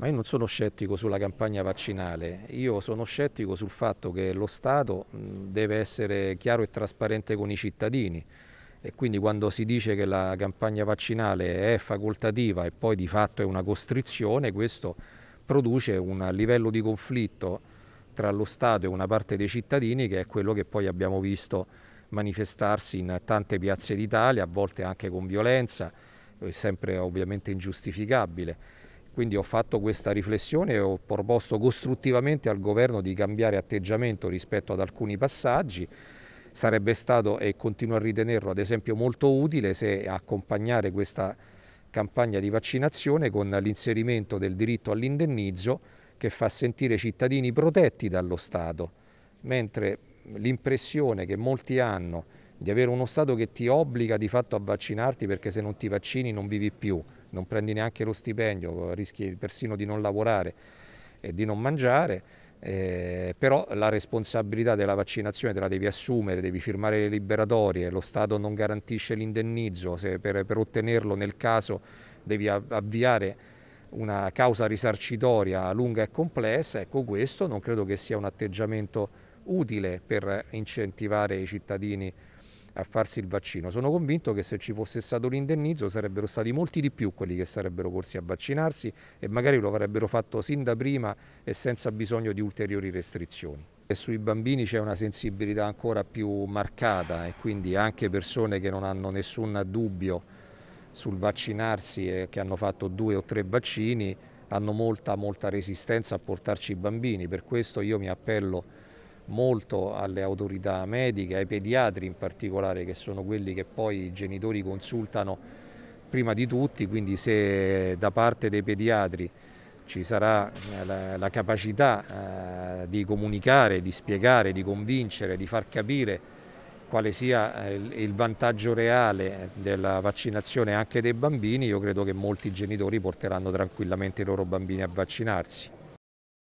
Ma io non sono scettico sulla campagna vaccinale, io sono scettico sul fatto che lo Stato deve essere chiaro e trasparente con i cittadini e quindi quando si dice che la campagna vaccinale è facoltativa e poi di fatto è una costrizione, questo produce un livello di conflitto tra lo Stato e una parte dei cittadini che è quello che poi abbiamo visto manifestarsi in tante piazze d'Italia, a volte anche con violenza, eh, sempre ovviamente ingiustificabile. Quindi ho fatto questa riflessione e ho proposto costruttivamente al governo di cambiare atteggiamento rispetto ad alcuni passaggi. Sarebbe stato, e continuo a ritenerlo ad esempio, molto utile se accompagnare questa campagna di vaccinazione con l'inserimento del diritto all'indennizzo che fa sentire i cittadini protetti dallo Stato, mentre l'impressione che molti hanno di avere uno Stato che ti obbliga di fatto a vaccinarti perché se non ti vaccini non vivi più, non prendi neanche lo stipendio, rischi persino di non lavorare e di non mangiare, eh, però la responsabilità della vaccinazione te la devi assumere, devi firmare le liberatorie, lo Stato non garantisce l'indennizzo, per, per, ottenerlo nel caso devi avviare una causa risarcitoria lunga e complessa, ecco questo non credo che sia un atteggiamento utile per incentivare i cittadini a farsi il vaccino. Sono convinto che se ci fosse stato l'indennizzo sarebbero stati molti di più quelli che sarebbero corsi a vaccinarsi e magari lo avrebbero fatto sin da prima e senza bisogno di ulteriori restrizioni. E sui bambini c'è una sensibilità ancora più marcata e quindi anche persone che non hanno nessun dubbio sul vaccinarsi e che hanno fatto due o tre vaccini hanno molta, molta resistenza a portarci i bambini. Per questo io mi appello molto alle autorità mediche, ai pediatri in particolare, che sono quelli che poi i genitori consultano prima di tutti, quindi se da parte dei pediatri ci sarà eh, la, la capacità eh, di comunicare, di spiegare, di convincere, di far capire quale sia eh, il, il vantaggio reale della vaccinazione anche dei bambini, io credo che molti genitori porteranno tranquillamente i loro bambini a vaccinarsi.